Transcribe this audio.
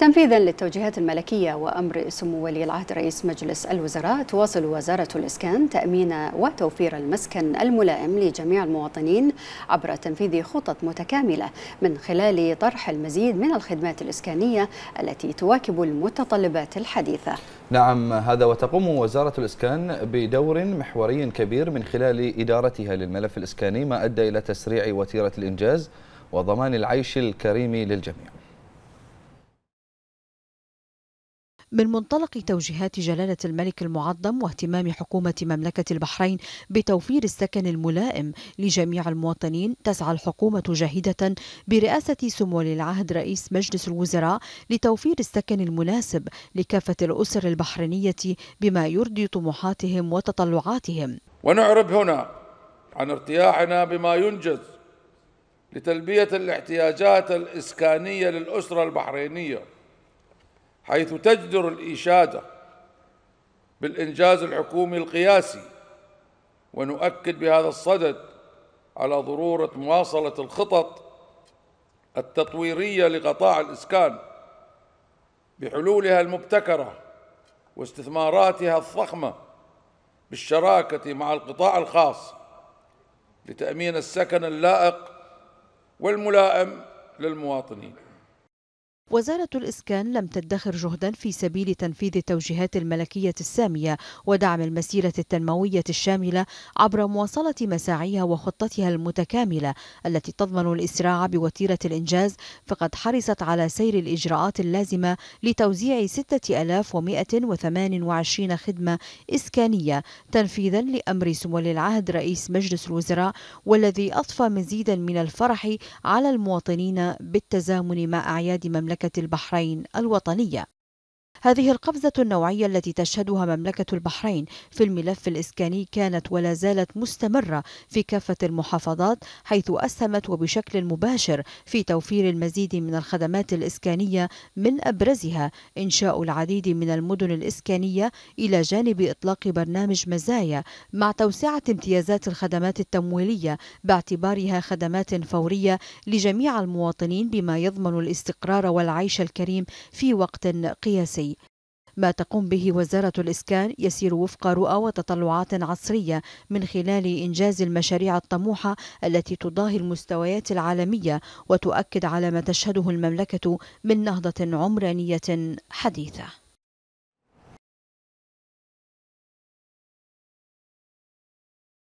تنفيذا للتوجيهات الملكية وأمر سمو ولي العهد رئيس مجلس الوزراء تواصل وزارة الإسكان تأمين وتوفير المسكن الملائم لجميع المواطنين عبر تنفيذ خطط متكاملة من خلال طرح المزيد من الخدمات الإسكانية التي تواكب المتطلبات الحديثة نعم هذا وتقوم وزارة الإسكان بدور محوري كبير من خلال إدارتها للملف الإسكاني ما أدى إلى تسريع وتيرة الإنجاز وضمان العيش الكريم للجميع من منطلق توجيهات جلالة الملك المعظم واهتمام حكومة مملكة البحرين بتوفير السكن الملائم لجميع المواطنين تسعى الحكومة جاهدة برئاسة سمو العهد رئيس مجلس الوزراء لتوفير السكن المناسب لكافة الأسر البحرينية بما يرضي طموحاتهم وتطلعاتهم ونعرب هنا عن ارتياحنا بما ينجز لتلبية الاحتياجات الإسكانية للأسرة البحرينية حيث تجدر الإشادة بالإنجاز الحكومي القياسي ونؤكد بهذا الصدد على ضرورة مواصلة الخطط التطويرية لقطاع الإسكان بحلولها المبتكرة واستثماراتها الضخمة بالشراكة مع القطاع الخاص لتأمين السكن اللائق والملائم للمواطنين وزارة الإسكان لم تدخر جهدا في سبيل تنفيذ التوجيهات الملكية السامية ودعم المسيرة التنموية الشاملة عبر مواصلة مساعيها وخطتها المتكاملة التي تضمن الإسراع بوتيرة الإنجاز فقد حرصت على سير الإجراءات اللازمة لتوزيع 6128 خدمة إسكانية تنفيذا لأمر سمو العهد رئيس مجلس الوزراء والذي أضفى مزيدا من الفرح على المواطنين بالتزامن مع أعياد مملكة مملكة البحرين الوطنية هذه القفزة النوعية التي تشهدها مملكة البحرين في الملف الإسكاني كانت ولا زالت مستمرة في كافة المحافظات حيث أسهمت وبشكل مباشر في توفير المزيد من الخدمات الإسكانية من أبرزها إنشاء العديد من المدن الإسكانية إلى جانب إطلاق برنامج مزايا مع توسعة امتيازات الخدمات التمويلية باعتبارها خدمات فورية لجميع المواطنين بما يضمن الاستقرار والعيش الكريم في وقت قياسي ما تقوم به وزارة الإسكان يسير وفق رؤى وتطلعات عصرية من خلال إنجاز المشاريع الطموحة التي تضاهي المستويات العالمية وتؤكد على ما تشهده المملكة من نهضة عمرانية حديثة